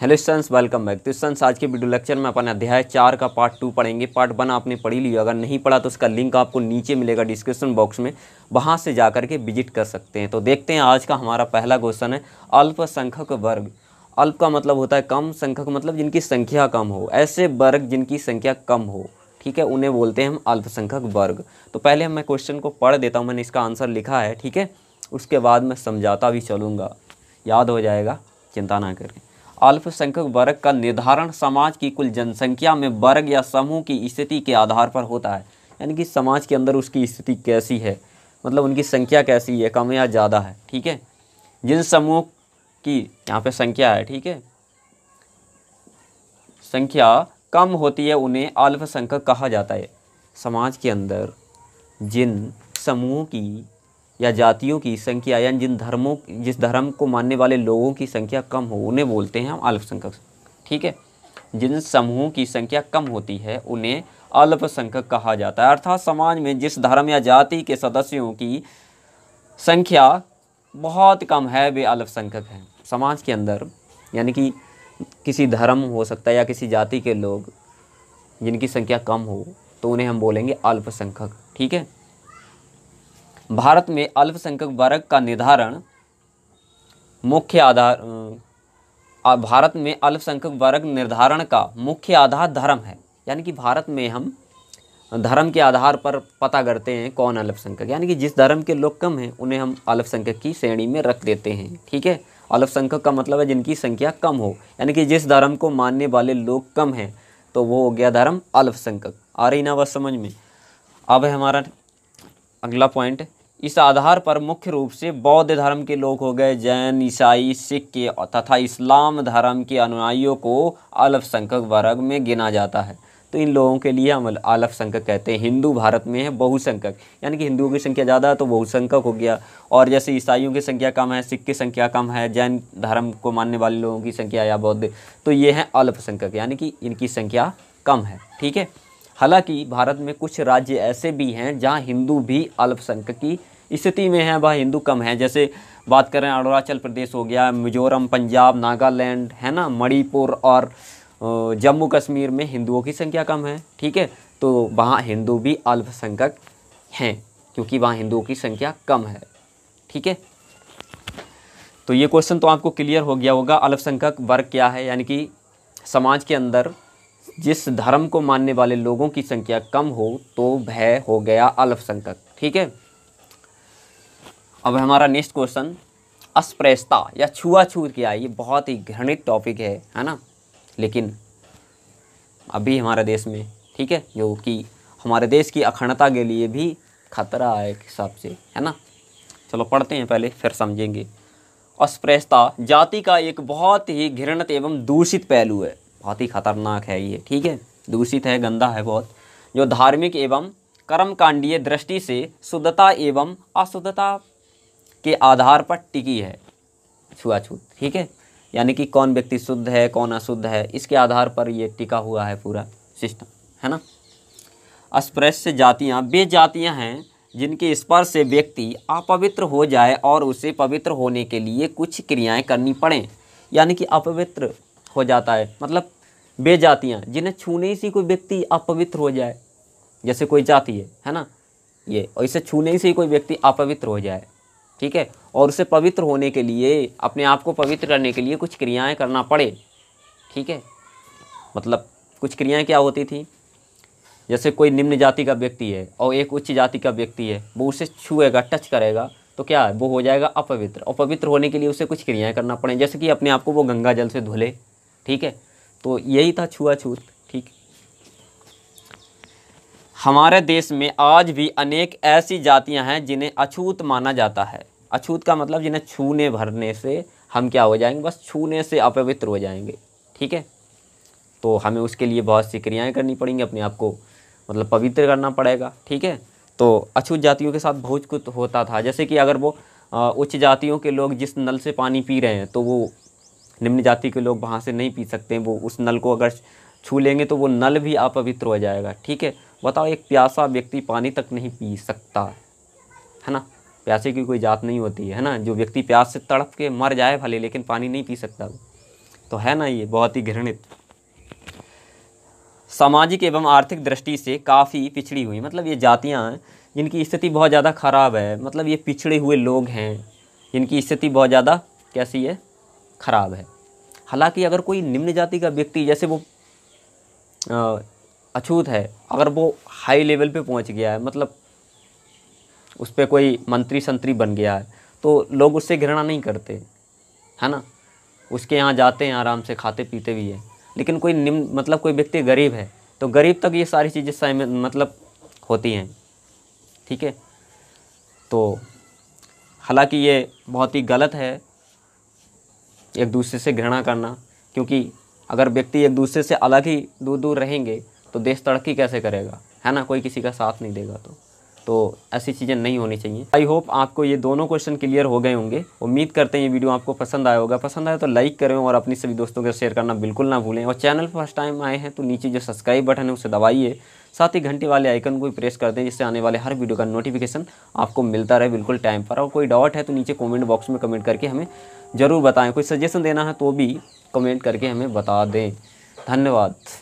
hello students welcome back तो students आज के वीडियो लेक्चर में अपन अध्याय चार का पार्ट टू पढ़ेंगे पार्ट वन आपने पढ़ी लिया अगर नहीं पढ़ा तो उसका लिंक आपको नीचे मिलेगा डिस्क्रिप्शन बॉक्स में वहां से जा के विजिट कर सकते हैं तो देखते हैं आज का हमारा पहला क्वेश्चन है अल्पसंख्यक वर्ग अल्प का मतलब होता है कम संख्यक मतलब जिनकी संख्या कम हो ऐसे वर्ग जिनकी संख्या कम हो ठीक है उन्हें बोलते हैं हम अल्पसंख्यक वर्ग तो पहले मैं क्वेश्चन को पढ़ देता हूँ मैंने इसका आंसर लिखा है ठीक है उसके बाद मैं समझाता भी चलूँगा याद हो जाएगा चिंता ना करें अल्पसंख्यक वर्ग का निर्धारण समाज की कुल जनसंख्या में वर्ग या समूह की स्थिति के आधार पर होता है यानी कि समाज के अंदर उसकी स्थिति कैसी है मतलब उनकी संख्या कैसी है कम या ज़्यादा है ठीक है जिन समूह की यहाँ पे संख्या है ठीक है संख्या कम होती है उन्हें अल्पसंख्यक कहा जाता है समाज के अंदर जिन समूहों की या जातियों की संख्या या जिन धर्मों जिस धर्म को मानने वाले लोगों की संख्या कम हो उन्हें बोलते हैं हम अल्पसंख्यक ठीक है जिन समूहों की संख्या कम होती है उन्हें अल्पसंख्यक कहा जाता है अर्थात समाज में जिस धर्म या जाति के सदस्यों की संख्या बहुत कम है वे अल्पसंख्यक हैं समाज के अंदर यानी कि किसी धर्म हो सकता है या किसी जाति के लोग जिनकी संख्या कम हो तो उन्हें हम बोलेंगे अल्पसंख्यक ठीक है भारत में अल्पसंख्यक वर्ग का निर्धारण मुख्य आधार भारत में अल्पसंख्यक वर्ग निर्धारण का मुख्य आधार धर्म है यानी कि भारत में हम धर्म के आधार पर पता करते हैं कौन अल्पसंख्यक यानी कि जिस धर्म के लोग कम हैं उन्हें हम अल्पसंख्यक की श्रेणी में रख देते हैं ठीक है अल्पसंख्यक का मतलब है जिनकी संख्या कम हो यानी कि जिस धर्म को मानने वाले लोग कम हैं तो वो हो गया धर्म अल्पसंख्यक आ रही ना बस समझ में अब है हमारा अगला पॉइंट इस आधार पर मुख्य रूप से बौद्ध धर्म के लोग हो गए जैन ईसाई सिख के तथा इस्लाम धर्म के अनुयायियों को अल्पसंख्यक वर्ग में गिना जाता है तो इन लोगों के लिए हम अल्पसंख्यक कहते हैं हिंदू भारत में है बहुसंख्यक यानी कि हिंदुओं की संख्या ज़्यादा है तो बहुसंख्यक हो गया और जैसे ईसाइयों की संख्या कम है सिख की संख्या कम है जैन धर्म को मानने वाले लोगों की संख्या या बौद्ध तो ये हैं अल्पसंख्यक यानी कि इनकी संख्या कम है ठीक है हालांकि भारत में कुछ राज्य ऐसे भी हैं जहां हिंदू भी अल्पसंख्यक की स्थिति में हैं वह हिंदू कम हैं जैसे बात करें अरुणाचल प्रदेश हो गया मिजोरम पंजाब नागालैंड है ना मणिपुर और जम्मू कश्मीर में हिंदुओं की संख्या कम है ठीक है तो वहाँ हिंदू भी अल्पसंख्यक हैं क्योंकि वहाँ हिंदुओं की संख्या कम है ठीक है तो ये क्वेश्चन तो आपको क्लियर हो गया होगा अल्पसंख्यक वर्ग क्या है यानी कि समाज के अंदर जिस धर्म को मानने वाले लोगों की संख्या कम हो तो भय हो गया अल्पसंख्यक ठीक है अब हमारा नेक्स्ट क्वेश्चन अस्प्रेस्ता या छुआछूत क्या है ये बहुत ही घृणित टॉपिक है है ना लेकिन अभी हमारे देश में ठीक है जो कि हमारे देश की अखंडता के लिए भी खतरा है एक हिसाब से है ना चलो पढ़ते हैं पहले फिर समझेंगे अस्प्रेस्ता जाति का एक बहुत ही घृणित एवं दूषित पहलू है बहुत ही खतरनाक है ये ठीक है दूषित है गंदा है बहुत जो धार्मिक एवं कर्मकांडीय दृष्टि से शुद्धता एवं अशुद्धता के आधार पर टिकी है छुआछूत ठीक है यानी कि कौन व्यक्ति शुद्ध है कौन अशुद्ध है इसके आधार पर ये टिका हुआ है पूरा सिस्टम है ना अस्पृश्य जातियाँ वे जातियाँ हैं जिनके स्पर्श से व्यक्ति अपवित्र हो जाए और उसे पवित्र होने के लिए कुछ क्रियाएं करनी पड़ें यानी कि अपवित्र हो जाता है मतलब बेजातियाँ जिन्हें छूने से कोई व्यक्ति अपवित्र हो जाए जैसे कोई जाति है है ना ये और इसे छूने से कोई व्यक्ति अपवित्र हो जाए ठीक है और उसे पवित्र होने के लिए अपने आप को पवित्र करने के लिए कुछ क्रियाएं करना पड़े ठीक है मतलब कुछ क्रियाएं क्या होती थी जैसे कोई निम्न जाति का व्यक्ति है और एक उच्च जाति का व्यक्ति है वो उसे छुएगा टच करेगा तो क्या है वो हो जाएगा अपवित्र और पवित्र होने के लिए उसे कुछ क्रियाएं करना पड़े जैसे कि अपने आप को वो गंगा जल से धुले ठीक है तो यही था छुआछूत ठीक हमारे देश में आज भी अनेक ऐसी जातियां हैं जिन्हें अछूत माना जाता है अछूत का मतलब जिन्हें छूने भरने से हम क्या हो जाएंगे बस छूने से अपवित्र हो जाएंगे ठीक है तो हमें उसके लिए बहुत सी क्रियाएँ करनी पड़ेंगी अपने आप को मतलब पवित्र करना पड़ेगा ठीक है तो अछूत जातियों के साथ बहुत कुछ होता था जैसे कि अगर वो उच्च जातियों के लोग जिस नल से पानी पी रहे हैं तो वो निम्न जाति के लोग वहाँ से नहीं पी सकते वो उस नल को अगर छू लेंगे तो वो नल भी अपवित्र हो जाएगा ठीक है बताओ एक प्यासा व्यक्ति पानी तक नहीं पी सकता है ना प्यासे की कोई जात नहीं होती है, है ना जो व्यक्ति प्यास से तड़प के मर जाए भले लेकिन पानी नहीं पी सकता तो है ना ये बहुत ही घृणित सामाजिक एवं आर्थिक दृष्टि से काफ़ी पिछड़ी हुई मतलब ये जातियाँ जिनकी स्थिति बहुत ज़्यादा ख़राब है मतलब ये पिछड़े हुए लोग हैं जिनकी स्थिति बहुत ज़्यादा कैसी है ख़राब है हालांकि अगर कोई निम्न जाति का व्यक्ति जैसे वो अछूत है अगर वो हाई लेवल पे पहुंच गया है मतलब उस पर कोई मंत्री संतरी बन गया है तो लोग उससे घृणा नहीं करते है ना उसके यहाँ जाते हैं आराम से खाते पीते भी हैं लेकिन कोई निम्न मतलब कोई व्यक्ति गरीब है तो गरीब तक ये सारी चीज़ें सहमत मतलब होती हैं ठीक है तो हालांकि ये बहुत ही गलत है एक दूसरे से घृणा करना क्योंकि अगर व्यक्ति एक दूसरे से अलग ही दूर दूर रहेंगे तो देश तरक्की कैसे करेगा है ना कोई किसी का साथ नहीं देगा तो तो ऐसी चीज़ें नहीं होनी चाहिए आई होप आपको ये दोनों क्वेश्चन क्लियर हो गए होंगे उम्मीद करते हैं ये वीडियो आपको पसंद आया होगा पसंद आया तो लाइक करें और अपने सभी दोस्तों के शेयर करना बिल्कुल ना भूलें और चैनल फर्स्ट टाइम आए हैं तो नीचे जो सब्सक्राइब बटन है उसे दबाइए साथ ही घंटे वाले आइकन को भी प्रेस कर दें जिससे आने वाले हर वीडियो का नोटिफिकेशन आपको मिलता रहे बिल्कुल टाइम पर और कोई डाउट है तो नीचे कमेंट बॉक्स में कमेंट करके हमें ज़रूर बताएं कोई सजेशन देना है तो भी कमेंट करके हमें बता दें धन्यवाद